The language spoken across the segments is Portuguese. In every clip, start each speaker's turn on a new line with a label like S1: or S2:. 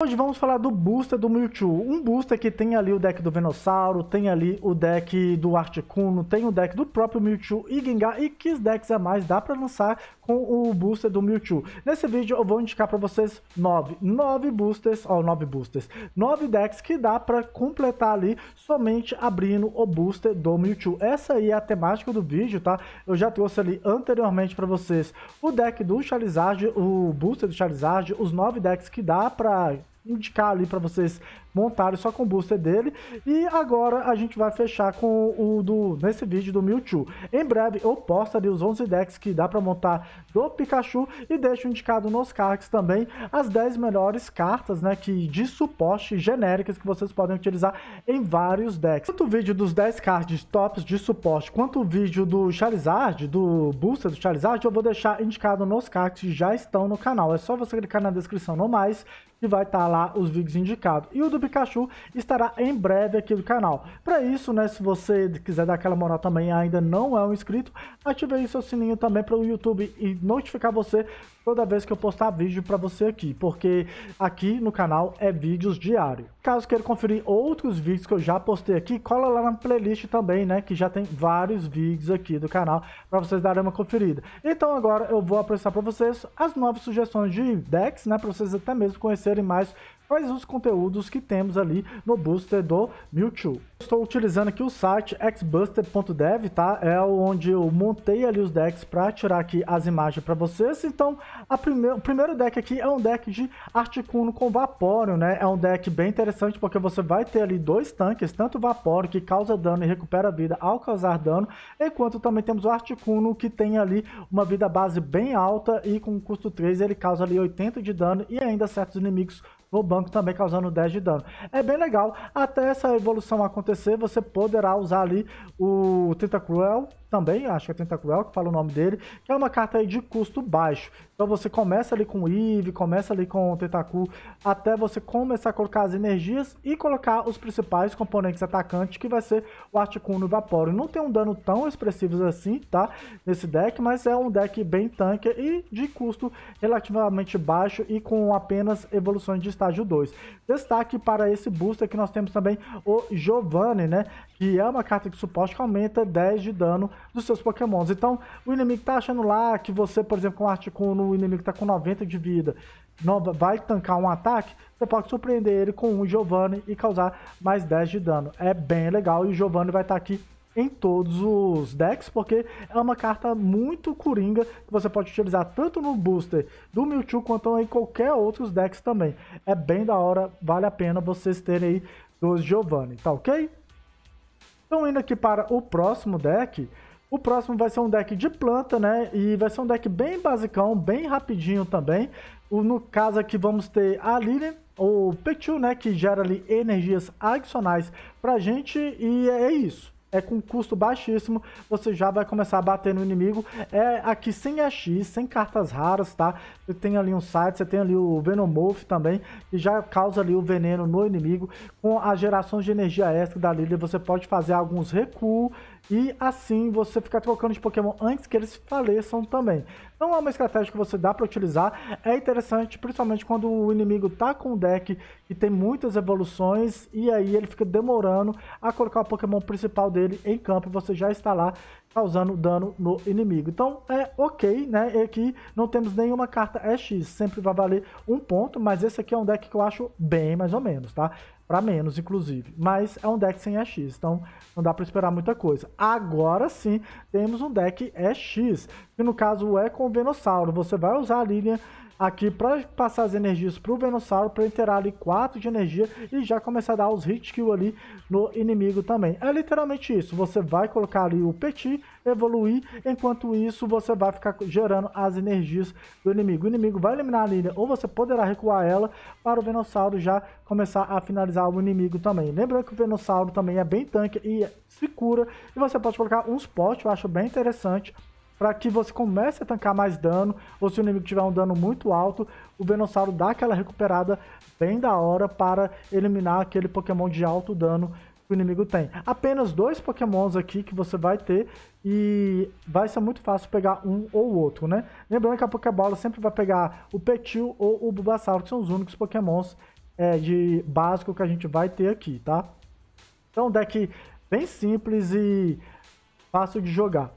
S1: Hoje vamos falar do booster do Mewtwo, um booster que tem ali o deck do Venossauro, tem ali o deck do Articuno, tem o deck do próprio Mewtwo e Gengar e que decks a mais dá para lançar com o booster do Mewtwo. Nesse vídeo eu vou indicar para vocês nove, nove boosters, ó, nove boosters, nove decks que dá para completar ali somente abrindo o booster do Mewtwo. Essa aí é a temática do vídeo, tá? Eu já trouxe ali anteriormente para vocês o deck do Charizard, o booster do Charizard, os nove decks que dá para indicar ali para vocês montaram só com o booster dele. E agora a gente vai fechar com o do nesse vídeo do Mewtwo. Em breve eu posto ali os 11 decks que dá para montar do Pikachu e deixo indicado nos cards também as 10 melhores cartas, né, que de suporte genéricas que vocês podem utilizar em vários decks. Tanto o vídeo dos 10 cards tops de suporte, quanto o vídeo do Charizard, do booster do Charizard, eu vou deixar indicado nos cards que já estão no canal. É só você clicar na descrição no mais e vai estar tá lá os vídeos indicados. E o do Pikachu estará em breve aqui do canal. Para isso, né, se você quiser dar aquela moral também ainda não é um inscrito, ative aí seu sininho também para o YouTube e notificar você toda vez que eu postar vídeo para você aqui, porque aqui no canal é vídeos diário. Caso queira conferir outros vídeos que eu já postei aqui, cola lá na playlist também, né, que já tem vários vídeos aqui do canal para vocês darem uma conferida. Então agora eu vou apresentar para vocês as novas sugestões de decks, né, para vocês até mesmo conhecerem mais quais os conteúdos que temos ali no booster do Mewtwo. Estou utilizando aqui o site xbuster.dev, tá? É onde eu montei ali os decks para tirar aqui as imagens para vocês. Então, o primeiro deck aqui é um deck de Articuno com Vaporeon, né? É um deck bem interessante porque você vai ter ali dois tanques, tanto o Vaporeon que causa dano e recupera vida ao causar dano, enquanto também temos o Articuno que tem ali uma vida base bem alta e com custo 3 ele causa ali 80 de dano e ainda certos inimigos no banco também causando 10 de dano. É bem legal. Até essa evolução acontecer, você poderá usar ali o Tenta Cruel também, acho que é Tenta Cruel que fala o nome dele, que é uma carta de custo baixo. Então você começa ali com o Eve, começa ali com o Tentacu, até você começar a colocar as energias e colocar os principais componentes atacantes, que vai ser o Articuno e o Vaporeon. Não tem um dano tão expressivo assim, tá? Nesse deck, mas é um deck bem tanque e de custo relativamente baixo e com apenas evoluções de estágio 2. Destaque para esse booster que nós temos também o Giovanni, né? que é uma carta de suporte que aumenta 10 de dano dos seus pokémons. Então, o inimigo tá achando lá que você, por exemplo, com um Articuno, o inimigo tá com 90 de vida, não vai tancar um ataque, você pode surpreender ele com um Giovanni e causar mais 10 de dano. É bem legal e o Giovanni vai estar tá aqui em todos os decks, porque é uma carta muito coringa que você pode utilizar tanto no booster do Mewtwo quanto em qualquer outros decks também. É bem da hora, vale a pena vocês terem aí dos Giovanni, tá ok? Então, indo aqui para o próximo deck, o próximo vai ser um deck de planta, né? E vai ser um deck bem basicão, bem rapidinho também. No caso aqui vamos ter a Lilian, o Petil, né? Que gera ali energias adicionais pra gente e é isso é com custo baixíssimo, você já vai começar a bater no inimigo. É aqui sem EX, sem cartas raras, tá? Você tem ali um site, você tem ali o Venomorph também, que já causa ali o veneno no inimigo. Com as gerações de energia extra da Lilia, você pode fazer alguns recuos e assim você ficar trocando de Pokémon antes que eles faleçam também. Não é uma estratégia que você dá para utilizar, é interessante principalmente quando o inimigo tá com um deck que tem muitas evoluções e aí ele fica demorando a colocar o Pokémon principal dele em campo e você já está lá causando dano no inimigo. Então é ok, né? E aqui não temos nenhuma carta EX, sempre vai valer um ponto, mas esse aqui é um deck que eu acho bem mais ou menos, tá? para menos, inclusive. Mas é um deck sem EX, então não dá para esperar muita coisa. Agora sim, temos um deck EX, que no caso é com o Venossauro. Você vai usar a linha aqui para passar as energias pro Venossauro para inteirar ali 4 de energia e já começar a dar os hit kill ali no inimigo também. É literalmente isso, você vai colocar ali o Petit, evoluir, enquanto isso você vai ficar gerando as energias do inimigo. O inimigo vai eliminar a linha ou você poderá recuar ela para o Venossauro já começar a finalizar o inimigo também. Lembrando que o Venossauro também é bem tanque e se cura e você pode colocar um spot, eu acho bem interessante para que você comece a tancar mais dano, ou se o inimigo tiver um dano muito alto, o Venossauro dá aquela recuperada bem da hora para eliminar aquele Pokémon de alto dano que o inimigo tem. Apenas dois Pokémons aqui que você vai ter e vai ser muito fácil pegar um ou outro, né? Lembrando que a Pokébola sempre vai pegar o Petil ou o Bulbasauro, que são os únicos Pokémons é, de básico que a gente vai ter aqui, tá? Então, deck bem simples e fácil de jogar.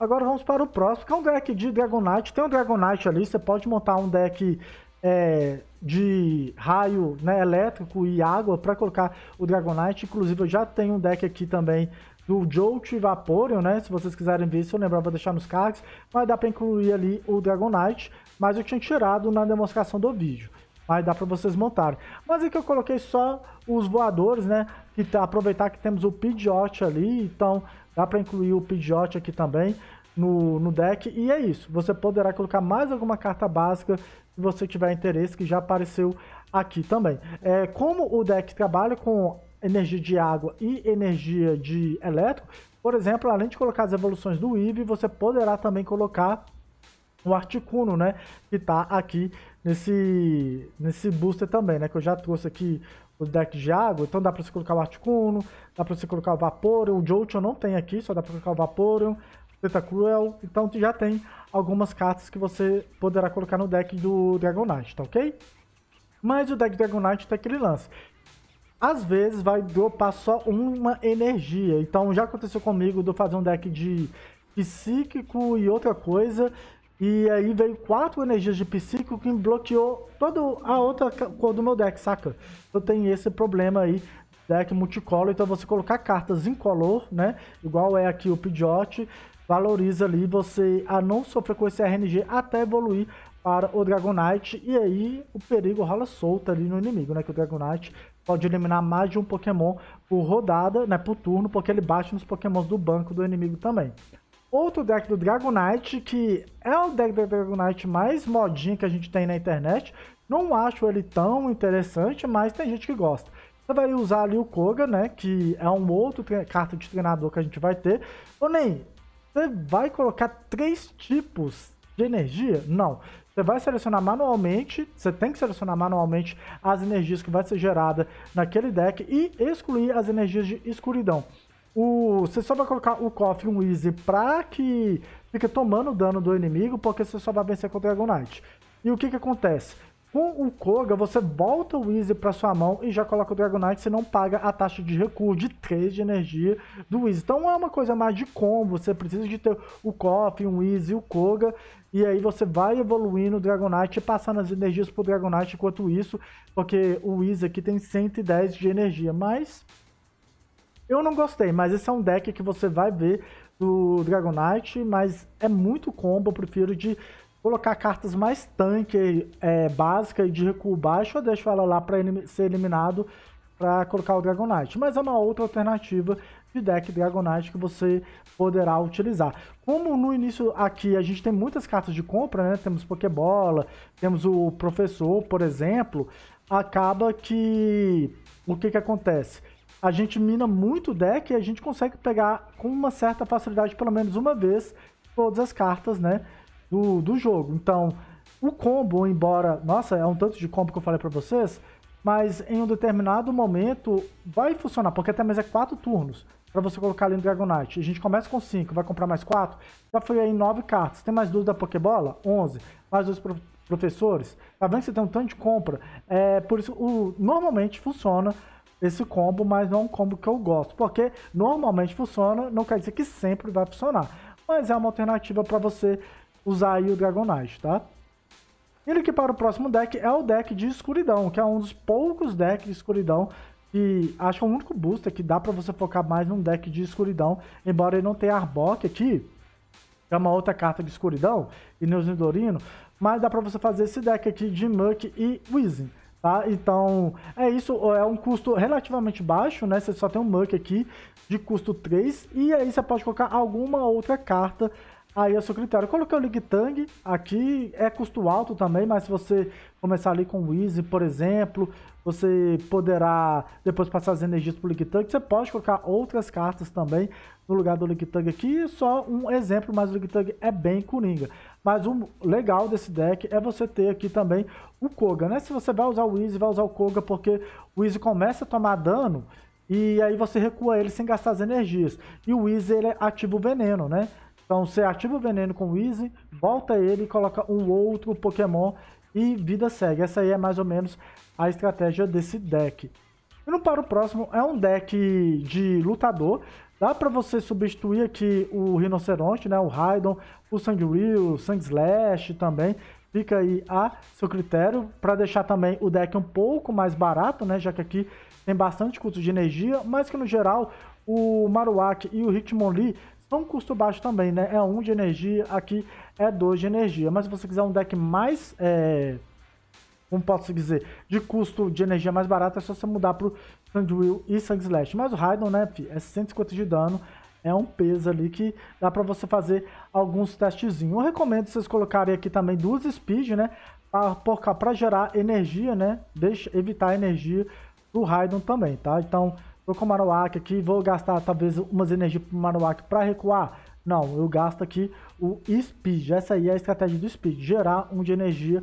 S1: Agora vamos para o próximo, que é um deck de Dragonite. Tem um Dragonite ali, você pode montar um deck é, de raio né, elétrico e água para colocar o Dragonite. Inclusive, eu já tenho um deck aqui também do Jolt Vaporeon, né? Se vocês quiserem ver, se eu lembrar, vou deixar nos cards. Mas dá para incluir ali o Dragonite, mas eu tinha tirado na demonstração do vídeo. Mas dá para vocês montarem. Mas é que eu coloquei só os voadores, né? que tá, aproveitar que temos o Pidgeot ali, então Dá para incluir o Pidgeot aqui também no, no deck. E é isso. Você poderá colocar mais alguma carta básica se você tiver interesse, que já apareceu aqui também. É, como o deck trabalha com energia de água e energia de elétrico, por exemplo, além de colocar as evoluções do Eevee, você poderá também colocar o Articuno, né? Que tá aqui nesse, nesse booster também, né? Que eu já trouxe aqui os decks de água, então dá pra você colocar o Articuno, dá pra você colocar o Vaporeon, o Jolteon não tem aqui, só dá pra colocar o Vaporeon, Teta Cruel, então já tem algumas cartas que você poderá colocar no deck do Dragonite, tá ok? Mas o deck Dragonite tem aquele lance. Às vezes vai dropar só uma energia, então já aconteceu comigo de eu fazer um deck de psíquico e outra coisa, e aí veio quatro energias de psíquico que bloqueou toda a outra cor do meu deck, saca? Eu tenho esse problema aí, deck multicolor, então você colocar cartas color né? Igual é aqui o Pidgeot, valoriza ali você a não sofrer com esse RNG até evoluir para o Dragonite, e aí o perigo rola solto ali no inimigo, né? Que o Dragonite pode eliminar mais de um Pokémon por rodada, né? Por turno, porque ele bate nos Pokémons do banco do inimigo também outro deck do Dragonite, que é o deck do Dragonite mais modinho que a gente tem na internet. Não acho ele tão interessante, mas tem gente que gosta. Você vai usar ali o Koga, né? Que é um outro carta de treinador que a gente vai ter. Ô Ney, você vai colocar três tipos de energia? Não. Você vai selecionar manualmente, você tem que selecionar manualmente as energias que vai ser gerada naquele deck e excluir as energias de escuridão o, você só vai colocar o cofre um easy pra que fique tomando dano do inimigo, porque você só vai vencer com o Dragon Knight. E o que que acontece? Com o Koga, você volta o Easy para sua mão e já coloca o Dragonite, você não paga a taxa de recurso de 3 de energia do Easy. Então é uma coisa mais de combo, você precisa de ter o Coffee, um Easy, o Koga, e aí você vai evoluindo o Dragonite, passando as energias pro Dragonite enquanto isso, porque o Easy aqui tem 110 de energia, mas eu não gostei, mas esse é um deck que você vai ver do Dragonite, mas é muito combo, eu prefiro de colocar cartas mais tanque, é, básica e de recuo baixo, eu deixo ela lá para elim ser eliminado para colocar o Dragonite. Mas é uma outra alternativa de deck Dragonite que você poderá utilizar. Como no início aqui a gente tem muitas cartas de compra, né? Temos Pokébola, temos o Professor, por exemplo, acaba que... O que que acontece? a gente mina muito o deck e a gente consegue pegar com uma certa facilidade, pelo menos uma vez, todas as cartas, né, do, do jogo. Então, o combo, embora, nossa, é um tanto de combo que eu falei para vocês, mas em um determinado momento vai funcionar, porque até mesmo é quatro turnos para você colocar ali no Dragonite. A gente começa com 5, vai comprar mais 4, já foi aí 9 cartas. Tem mais duas da Pokébola? 11. Mais 2 pro professores? Tá vendo que você tem um tanto de compra? É, por isso, o, normalmente funciona esse combo, mas não é um combo que eu gosto, porque normalmente funciona, não quer dizer que sempre vai funcionar, mas é uma alternativa para você usar aí o Dragonite, tá? Ele que para o próximo deck é o deck de escuridão, que é um dos poucos decks de escuridão que acho que é o único booster que dá para você focar mais num deck de escuridão, embora ele não tenha Arbok aqui, que é uma outra carta de escuridão, e Neusnidorino, mas dá para você fazer esse deck aqui de Muck e Wizen. Tá? Então, é isso, é um custo relativamente baixo, né? Você só tem um Muck aqui de custo 3, e aí você pode colocar alguma outra carta Aí é o seu critério. coloquei o Tang aqui, é custo alto também, mas se você começar ali com o Easy, por exemplo, você poderá depois passar as energias para o Tang. Você pode colocar outras cartas também no lugar do Tang aqui, só um exemplo, mas o Tang é bem coringa. Mas o legal desse deck é você ter aqui também o Koga, né? Se você vai usar o Easy, vai usar o Koga, porque o Easy começa a tomar dano e aí você recua ele sem gastar as energias. E o Easy ele é ativa o veneno, né? Então você ativa o veneno com o Easy, volta ele, coloca um outro Pokémon e vida segue. Essa aí é mais ou menos a estratégia desse deck. E no para o próximo, é um deck de lutador. Dá para você substituir aqui o Rinoceronte, né? o Raidon, o Sangreal, o Sangslash também. Fica aí a seu critério para deixar também o deck um pouco mais barato, né? já que aqui tem bastante custo de energia, mas que no geral o Marowak e o Hitmonlee é um custo baixo também, né? É um de energia, aqui é dois de energia. Mas se você quiser um deck mais... É... Como posso dizer? De custo de energia mais barato, é só você mudar pro Sandwill e Sang Slash. Mas o Raidon, né, fi, é 150 de dano. É um peso ali que dá para você fazer alguns testezinhos. Eu recomendo vocês colocarem aqui também duas speed, né? Para gerar energia, né? Deixa, evitar energia do Raidon também, tá? Então, Vou com o Marowak aqui, vou gastar talvez umas energias pro Marowak para recuar. Não, eu gasto aqui o Speed. Essa aí é a estratégia do Speed, gerar um de energia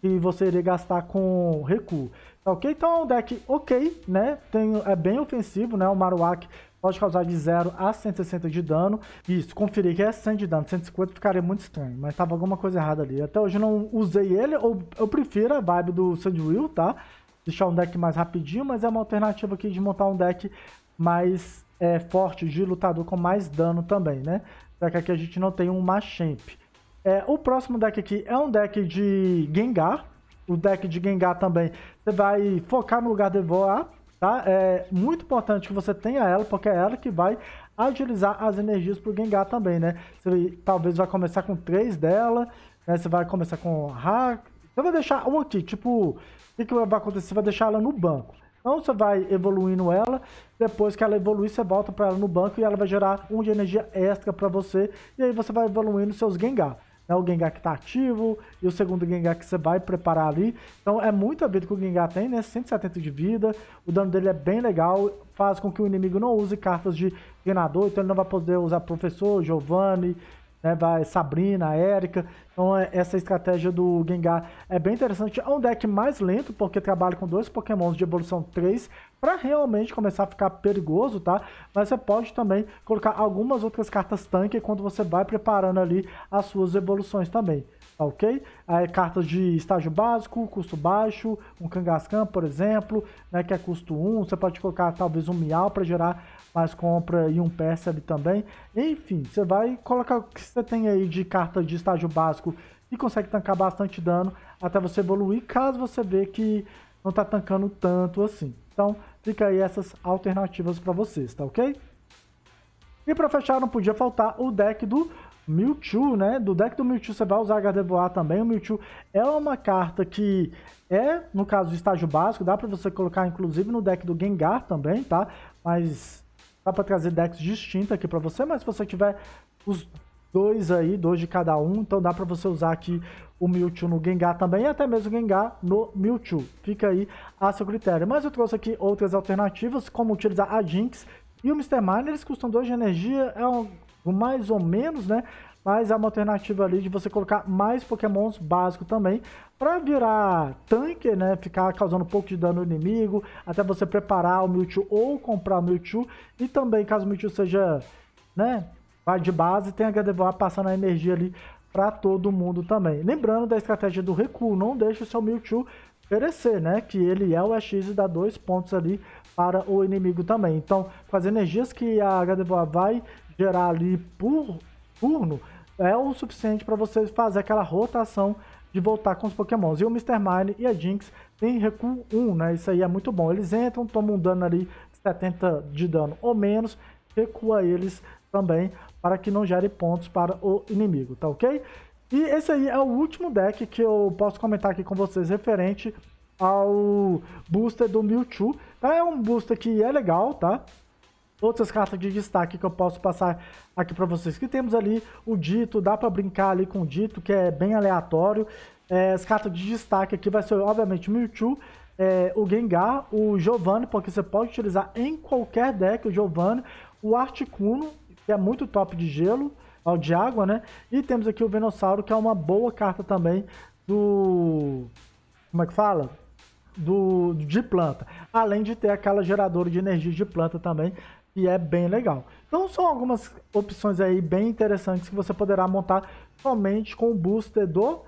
S1: que você iria gastar com recuo. Tá ok? Então é um deck ok, né? Tem, é bem ofensivo, né? O Marowak pode causar de 0 a 160 de dano. Isso, conferir que é 100 de dano. 150 ficaria muito estranho, mas tava alguma coisa errada ali. Até hoje eu não usei ele, ou eu prefiro a vibe do Sandwill, tá? deixar um deck mais rapidinho, mas é uma alternativa aqui de montar um deck mais é, forte de lutador com mais dano também, né? Já que aqui a gente não tem um Machamp. É, o próximo deck aqui é um deck de Gengar. O deck de Gengar também, você vai focar no lugar de voar, tá? É muito importante que você tenha ela, porque é ela que vai agilizar as energias pro Gengar também, né? Você talvez vai começar com três dela, né? Você vai começar com Hak, você vai deixar ou aqui, tipo, o que vai acontecer? Você vai deixar ela no banco. Então você vai evoluindo ela, depois que ela evoluir, você volta para ela no banco e ela vai gerar um de energia extra para você, e aí você vai evoluindo seus Gengar. Né? O Gengar que está ativo e o segundo Gengar que você vai preparar ali. Então é muita vida que o Gengar tem, né? 170 de vida, o dano dele é bem legal, faz com que o inimigo não use cartas de treinador, então ele não vai poder usar professor, Giovanni, né, vai Sabrina, Erika. Então, é, essa estratégia do Gengar é bem interessante. É um deck mais lento, porque trabalha com dois Pokémons de evolução 3 para realmente começar a ficar perigoso, tá? Mas você pode também colocar algumas outras cartas tanque quando você vai preparando ali as suas evoluções também. Tá ok? Aí, cartas de estágio básico, custo baixo, um Kangaskhan, por exemplo, né, que é custo 1. Você pode colocar talvez um Miau para gerar mas compra e um percebe também. Enfim, você vai colocar o que você tem aí de carta de estágio básico e consegue tancar bastante dano até você evoluir, caso você vê que não tá tancando tanto assim. Então, fica aí essas alternativas para vocês, tá ok? E para fechar, não podia faltar o deck do Mewtwo, né? Do deck do Mewtwo você vai usar HD também. O Mewtwo é uma carta que é, no caso, estágio básico. Dá para você colocar, inclusive, no deck do Gengar também, tá? Mas Dá pra trazer decks distintos aqui pra você, mas se você tiver os dois aí, dois de cada um, então dá pra você usar aqui o Mewtwo no Gengar também, e até mesmo o Gengar no Mewtwo. Fica aí a seu critério. Mas eu trouxe aqui outras alternativas, como utilizar a Jinx e o Mr. Mine, eles custam 2 de energia, é um mais ou menos, né? mas é uma alternativa ali de você colocar mais pokémons básico também, para virar tanque, né, ficar causando um pouco de dano no inimigo, até você preparar o Mewtwo ou comprar o Mewtwo, e também caso o Mewtwo seja, né, vai de base, tem a HDVA passando a energia ali para todo mundo também. Lembrando da estratégia do recuo, não deixa o seu Mewtwo perecer, né? Que ele é o EX e dá dois pontos ali para o inimigo também. Então, com as energias que a HDVA vai gerar ali por turno é o suficiente para você fazer aquela rotação de voltar com os pokémons. E o Mr. Mine e a Jinx tem recuo 1, né? Isso aí é muito bom. Eles entram, tomam um dano ali, 70 de dano ou menos, recua eles também para que não gere pontos para o inimigo, tá ok? E esse aí é o último deck que eu posso comentar aqui com vocês referente ao booster do Mewtwo. Tá, é um booster que é legal, tá? outras cartas de destaque que eu posso passar aqui para vocês. Que temos ali o dito, dá para brincar ali com o dito, que é bem aleatório. É, as cartas de destaque aqui vai ser, obviamente, Mewtwo, é, o Gengar, o Giovanni, porque você pode utilizar em qualquer deck o Giovanni, o Articuno, que é muito top de gelo, ou de água, né? E temos aqui o Venossauro, que é uma boa carta também do... como é que fala? Do, de planta, além de ter aquela geradora de energia de planta também, e é bem legal. Então são algumas opções aí bem interessantes que você poderá montar somente com o booster do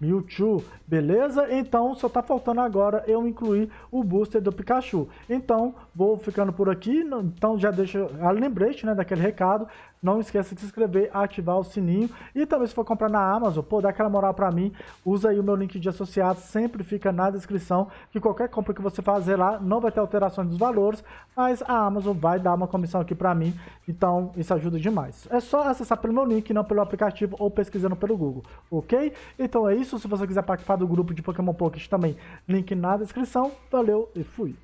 S1: Mewtwo, beleza? Então só tá faltando agora eu incluir o booster do Pikachu. Então vou ficando por aqui, então já deixa a lembrete né, daquele recado, não esqueça de se inscrever, ativar o sininho e também se for comprar na Amazon, pô, dá aquela moral para mim, usa aí o meu link de associado, sempre fica na descrição, que qualquer compra que você fazer lá não vai ter alterações dos valores, mas a Amazon vai dar uma comissão aqui para mim, então isso ajuda demais. É só acessar pelo meu link, não pelo aplicativo ou pesquisando pelo Google, ok? Então é isso, se você quiser participar do grupo de Pokémon Pocket também, link na descrição. Valeu e fui!